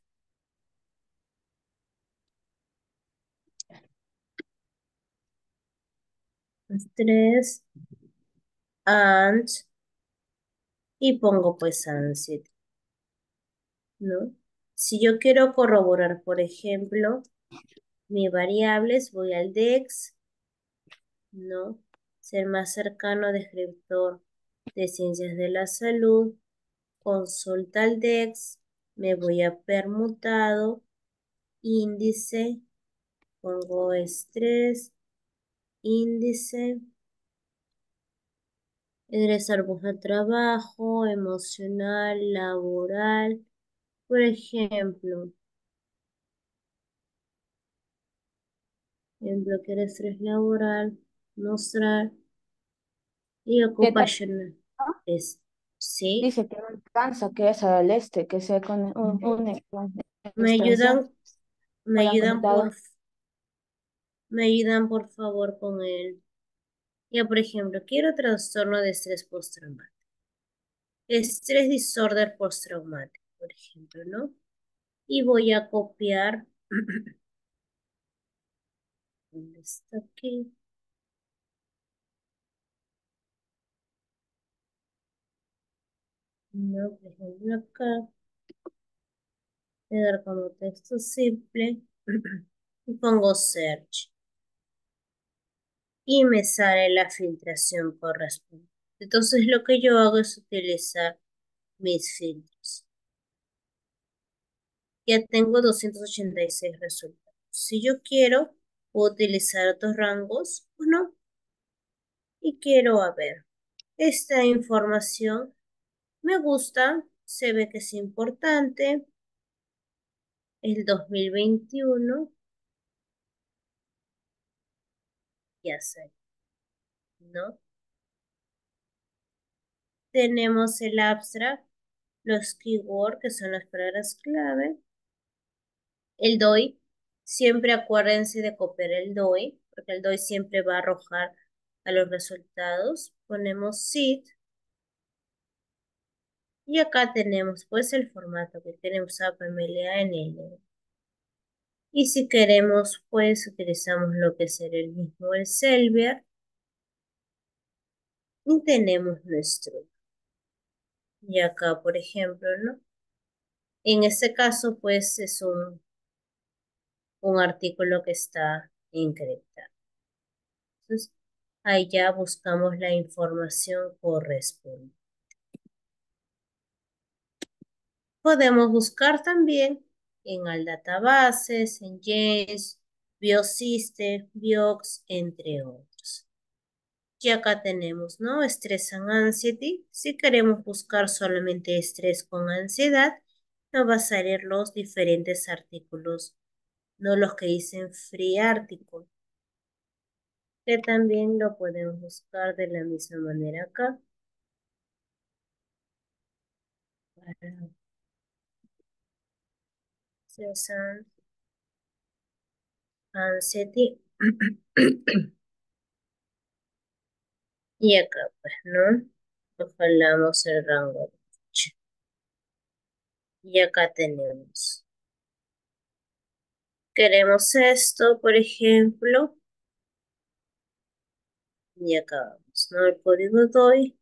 Estrés and y pongo pues Ansit. ¿No? Si yo quiero corroborar, por ejemplo, mis variables, voy al DEX, ¿no? Ser más cercano descriptor de ciencias de la salud, consulta al DEX, me voy a permutado, índice, pongo estrés, índice, ingresar vos al trabajo, emocional, laboral. Por ejemplo, en que que estrés laboral, mostrar y ocupacional. ¿Ah? Es, sí. Dice que no alcanza, que es al este, que sea con un, un Me ayudan, me ayudan por, me ayudan por favor con él por ejemplo, quiero trastorno de estrés postraumático. Estrés disorder postraumático, por ejemplo, ¿no? Y voy a copiar. ¿Dónde está aquí? No, por ejemplo, acá. Voy a dar como texto simple. y pongo search y me sale la filtración correspondiente. Entonces lo que yo hago es utilizar mis filtros. Ya tengo 286 resultados. Si yo quiero, utilizar otros rangos o pues no. Y quiero ver. Esta información me gusta, se ve que es importante. El 2021 hacer, ¿no? Tenemos el abstract, los keyword, que son las palabras clave, el DOI, siempre acuérdense de copiar el DOI, porque el DOI siempre va a arrojar a los resultados. Ponemos sit Y acá tenemos pues el formato que tenemos APML en el y si queremos, pues utilizamos lo que será el mismo el Selvier. Y tenemos nuestro. Y acá, por ejemplo, ¿no? En este caso, pues es un, un artículo que está encriptado. Entonces, ahí ya buscamos la información correspondiente. Podemos buscar también en al-databases, en Yes, Biosystem, Biox, entre otros. Y acá tenemos, ¿no? Estrés and anxiety. Si queremos buscar solamente estrés con ansiedad, nos va a salir los diferentes artículos, no los que dicen free article, que también lo podemos buscar de la misma manera acá. Para y acá, pues, ¿no? Ojalamos el rango Y acá tenemos. Queremos esto, por ejemplo. Y acá vamos, ¿no? El código doy.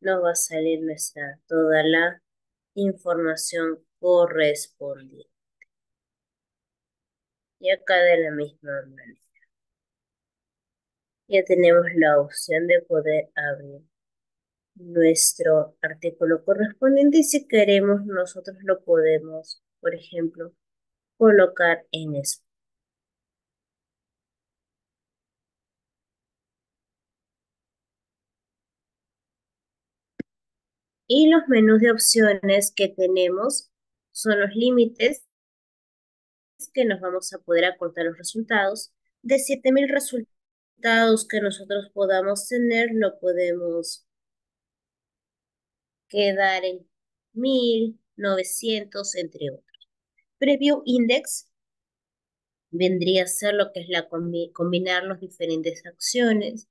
Nos va a salir nuestra, toda la información correspondiente. Y acá de la misma manera. Ya tenemos la opción de poder abrir nuestro artículo correspondiente y si queremos nosotros lo podemos, por ejemplo, colocar en Y los menús de opciones que tenemos son los límites que nos vamos a poder acortar los resultados. De 7.000 resultados que nosotros podamos tener, no podemos quedar en 1.900, entre otros. Preview Index vendría a ser lo que es la combinar las diferentes acciones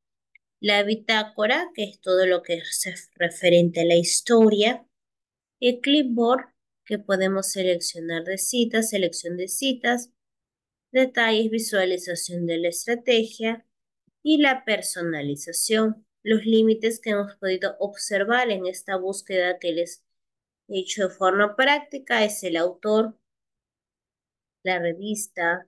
la bitácora, que es todo lo que es referente a la historia, el clipboard, que podemos seleccionar de citas, selección de citas, detalles, visualización de la estrategia y la personalización, los límites que hemos podido observar en esta búsqueda que les he hecho de forma práctica es el autor, la revista,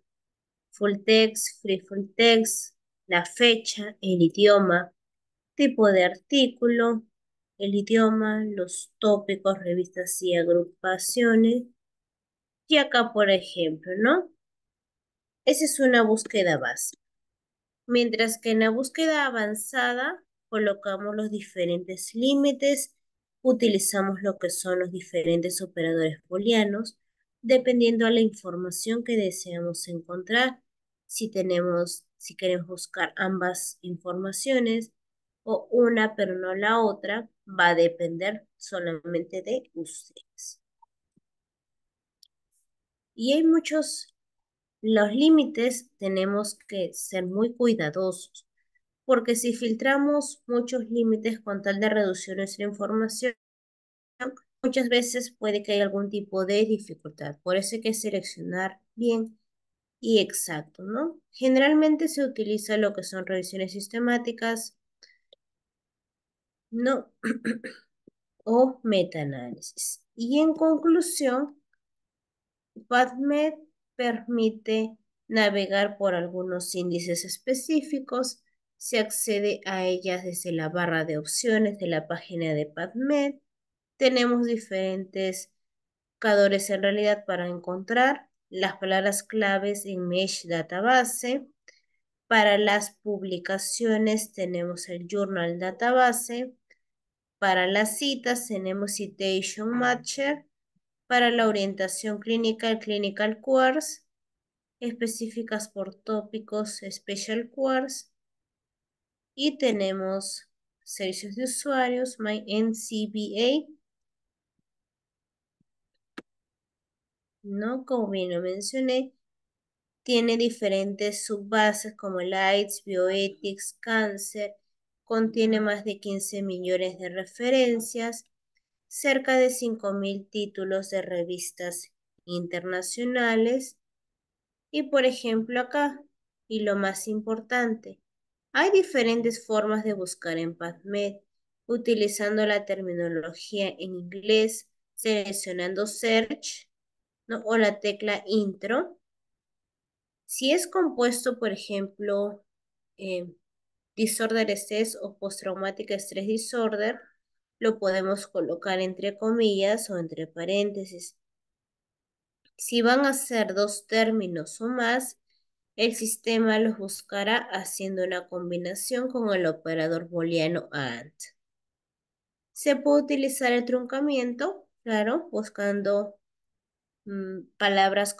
full text, free full text, la fecha, el idioma, tipo de artículo, el idioma, los tópicos, revistas y agrupaciones. Y acá, por ejemplo, ¿no? Esa es una búsqueda básica. Mientras que en la búsqueda avanzada colocamos los diferentes límites, utilizamos lo que son los diferentes operadores booleanos, dependiendo a la información que deseamos encontrar. Si tenemos si quieren buscar ambas informaciones o una pero no la otra, va a depender solamente de ustedes. Y hay muchos, los límites tenemos que ser muy cuidadosos, porque si filtramos muchos límites con tal de reducir nuestra información, muchas veces puede que haya algún tipo de dificultad. Por eso hay que seleccionar bien y exacto, ¿no? Generalmente se utiliza lo que son revisiones sistemáticas, no, o metaanálisis. Y en conclusión, PubMed permite navegar por algunos índices específicos, se accede a ellas desde la barra de opciones de la página de PubMed. Tenemos diferentes buscadores en realidad para encontrar las palabras claves en Mesh Database. Para las publicaciones tenemos el Journal Database. Para las citas tenemos Citation Matcher. Para la orientación clínica, el Clinical Course. Específicas por tópicos, Special Course. Y tenemos servicios de usuarios, My NCBA ¿no? Como bien lo mencioné, tiene diferentes subbases como lights, bioethics, cancer, cáncer, contiene más de 15 millones de referencias, cerca de 5.000 títulos de revistas internacionales y por ejemplo acá, y lo más importante, hay diferentes formas de buscar en PubMed, utilizando la terminología en inglés, seleccionando Search o la tecla intro. Si es compuesto, por ejemplo, eh, disorder stress o postraumática stress disorder, lo podemos colocar entre comillas o entre paréntesis. Si van a ser dos términos o más, el sistema los buscará haciendo una combinación con el operador booleano AND. Se puede utilizar el truncamiento, claro, buscando Mm, palabras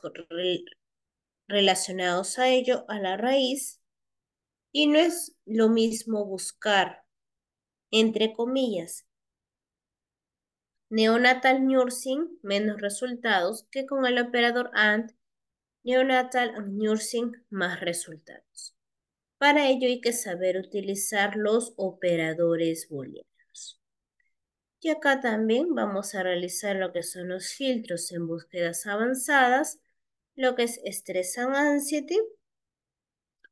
relacionadas a ello, a la raíz, y no es lo mismo buscar, entre comillas, neonatal nursing, menos resultados, que con el operador AND, neonatal nursing, más resultados. Para ello hay que saber utilizar los operadores booleanos. Y acá también vamos a realizar lo que son los filtros en búsquedas avanzadas, lo que es Stress and Anxiety.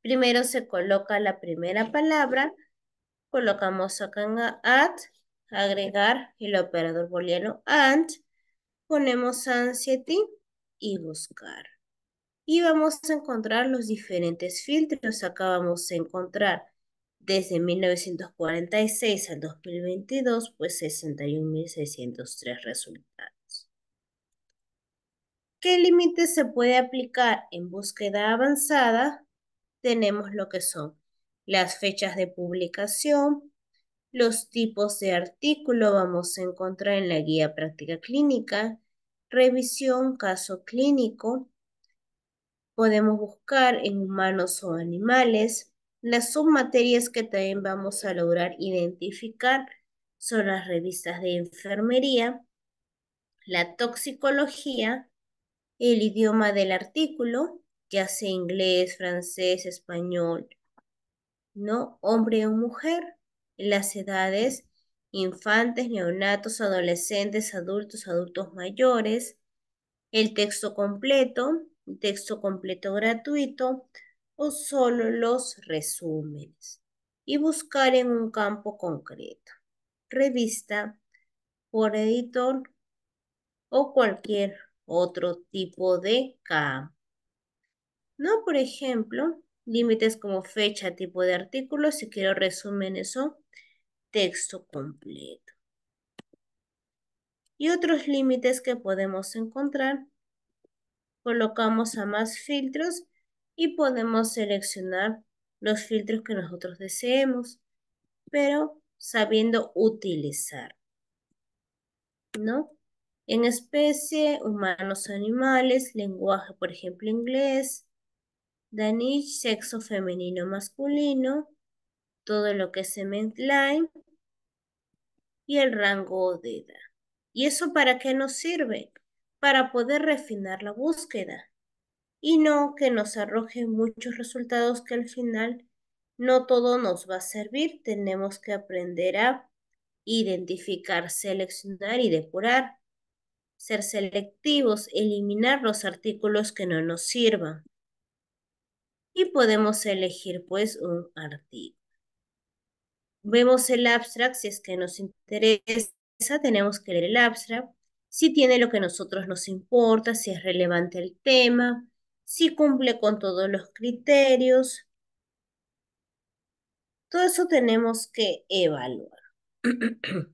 Primero se coloca la primera palabra, colocamos acá en add, agregar el operador booleano AND, ponemos anxiety y buscar. Y vamos a encontrar los diferentes filtros. Acá vamos a encontrar desde 1946 al 2022, pues 61.603 resultados. ¿Qué límite se puede aplicar en búsqueda avanzada? Tenemos lo que son las fechas de publicación, los tipos de artículo vamos a encontrar en la guía práctica clínica, revisión caso clínico, podemos buscar en humanos o animales, las submaterias que también vamos a lograr identificar son las revistas de enfermería, la toxicología, el idioma del artículo, ya sea inglés, francés, español, ¿no? Hombre o mujer, las edades, infantes, neonatos, adolescentes, adultos, adultos mayores, el texto completo, texto completo gratuito, o solo los resúmenes y buscar en un campo concreto, revista, por editor o cualquier otro tipo de campo. No, por ejemplo, límites como fecha, tipo de artículo, si quiero resúmenes o texto completo. Y otros límites que podemos encontrar. Colocamos a más filtros y podemos seleccionar los filtros que nosotros deseemos, pero sabiendo utilizar. ¿No? En especie, humanos, animales, lenguaje, por ejemplo, inglés, Danish, sexo femenino, masculino, todo lo que es line y el rango de edad. ¿Y eso para qué nos sirve? Para poder refinar la búsqueda y no que nos arroje muchos resultados que al final no todo nos va a servir. Tenemos que aprender a identificar, seleccionar y depurar, ser selectivos, eliminar los artículos que no nos sirvan. Y podemos elegir pues un artículo. Vemos el abstract, si es que nos interesa, tenemos que leer el abstract, si tiene lo que a nosotros nos importa, si es relevante el tema, si cumple con todos los criterios. Todo eso tenemos que evaluar.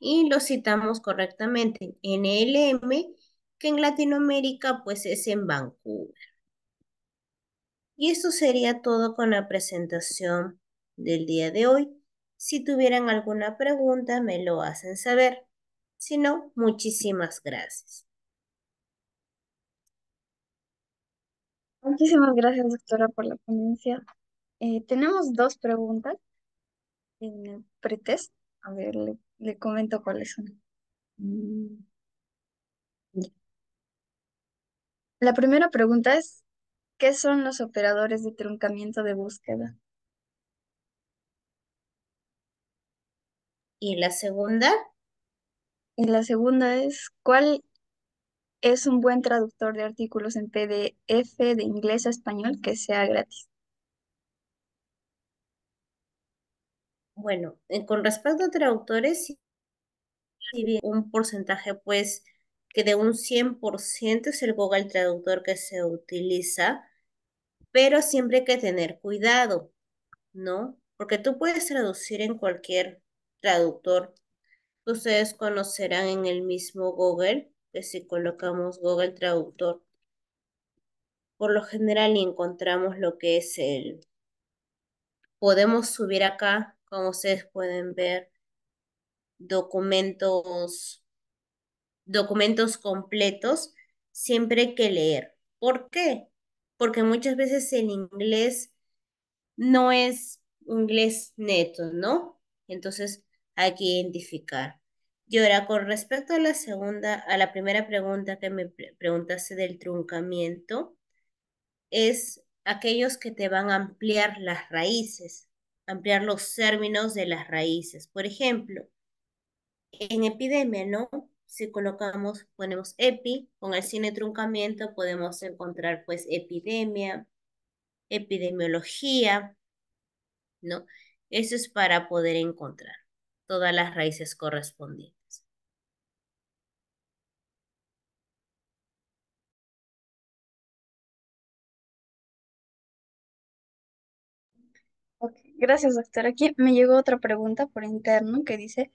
y lo citamos correctamente en NLM, que en Latinoamérica pues es en Vancouver. Y eso sería todo con la presentación del día de hoy. Si tuvieran alguna pregunta, me lo hacen saber. Si no, muchísimas gracias. Muchísimas gracias, doctora, por la ponencia. Eh, tenemos dos preguntas en el pretest. A ver, le, le comento cuáles son. Mm, la primera pregunta es, ¿qué son los operadores de truncamiento de búsqueda? ¿Y la segunda? Y la segunda es, ¿cuál es un buen traductor de artículos en PDF de inglés a español que sea gratis. Bueno, con respecto a traductores, sí, un porcentaje pues que de un 100% es el Google Traductor que se utiliza, pero siempre hay que tener cuidado, ¿no? Porque tú puedes traducir en cualquier traductor. Ustedes conocerán en el mismo Google que si colocamos Google Traductor, por lo general encontramos lo que es el... Podemos subir acá, como ustedes pueden ver, documentos, documentos completos, siempre hay que leer. ¿Por qué? Porque muchas veces el inglés no es inglés neto, ¿no? Entonces hay que identificar. Y ahora, con respecto a la segunda, a la primera pregunta que me preguntaste del truncamiento, es aquellos que te van a ampliar las raíces, ampliar los términos de las raíces. Por ejemplo, en epidemia, ¿no? Si colocamos, ponemos epi, con el cine truncamiento podemos encontrar pues epidemia, epidemiología, ¿no? Eso es para poder encontrar todas las raíces correspondientes. Gracias, doctor. Aquí me llegó otra pregunta por interno que dice,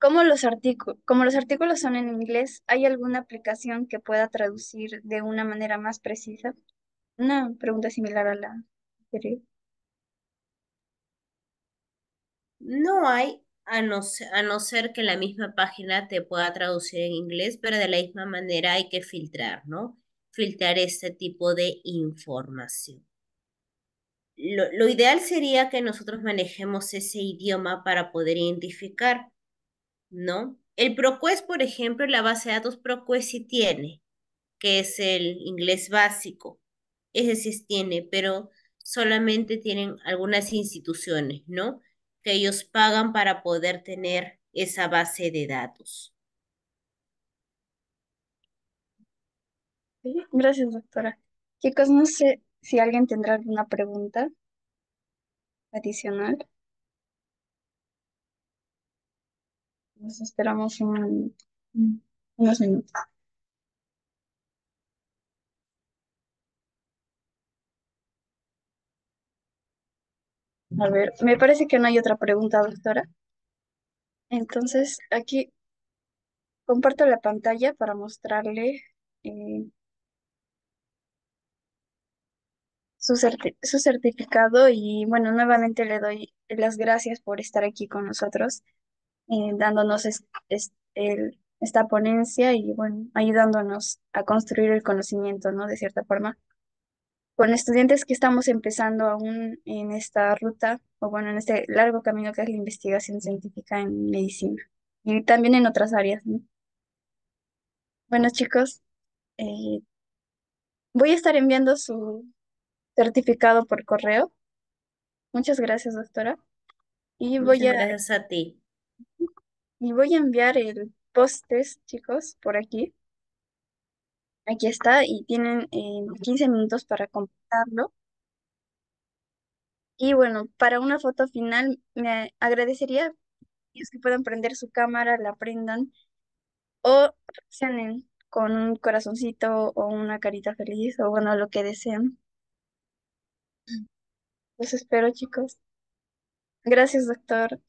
¿cómo los artículos, como los artículos son en inglés, ¿hay alguna aplicación que pueda traducir de una manera más precisa? Una pregunta similar a la anterior. No hay, a no, a no ser que la misma página te pueda traducir en inglés, pero de la misma manera hay que filtrar, ¿no? Filtrar este tipo de información lo, ideal sería que nosotros manejemos ese idioma para poder identificar, ¿no? El ProQuest, por ejemplo, la base de datos ProQuest sí tiene, que es el inglés básico, ese sí tiene, pero solamente tienen algunas instituciones, ¿no? Que ellos pagan para poder tener esa base de datos. gracias, doctora. Chicos, no sé, si alguien tendrá alguna pregunta adicional, nos esperamos unos minutos. A ver, me parece que no hay otra pregunta, doctora. Entonces, aquí comparto la pantalla para mostrarle eh, su, certificado y bueno, nuevamente le doy las gracias por estar aquí con nosotros, eh, dándonos esta ponencia y bueno, ayudándonos a construir el conocimiento, ¿no? De cierta forma. Con estudiantes que estamos empezando aún en esta ruta, o bueno, en este largo camino que es la investigación científica en medicina y también en otras áreas, ¿no? Bueno, chicos, eh, voy a estar enviando su, certificado por correo. Muchas gracias, doctora. Y voy a, gracias a ti. Y voy a enviar el post-test, chicos, por aquí. Aquí está y tienen 15 eh, minutos para completarlo. Y bueno, para una foto final, me agradecería que puedan prender su cámara, la prendan o reaccionen con un corazoncito o una carita feliz o bueno, lo que deseen. Los espero, chicos. Gracias, doctor,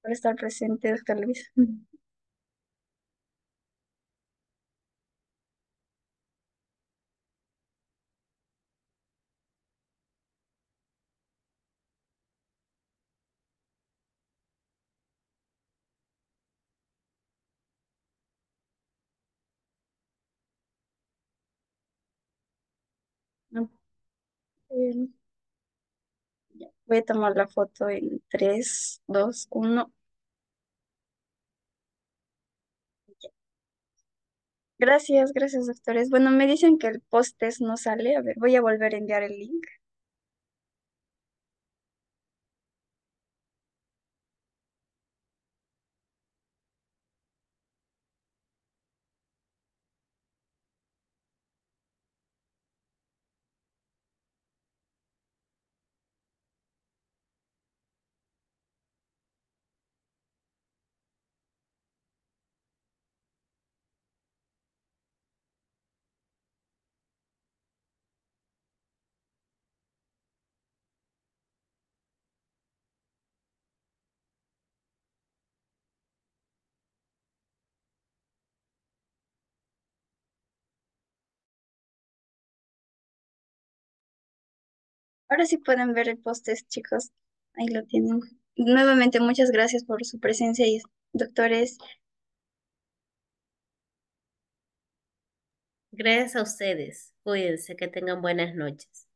por estar presente, doctor Luis. Voy a tomar la foto en 3, 2, 1. Gracias, gracias doctores. Bueno, me dicen que el post test no sale. A ver, voy a volver a enviar el link. Ahora sí pueden ver el postes, chicos. Ahí lo tienen. Nuevamente, muchas gracias por su presencia y doctores. Gracias a ustedes. Cuídense, que tengan buenas noches.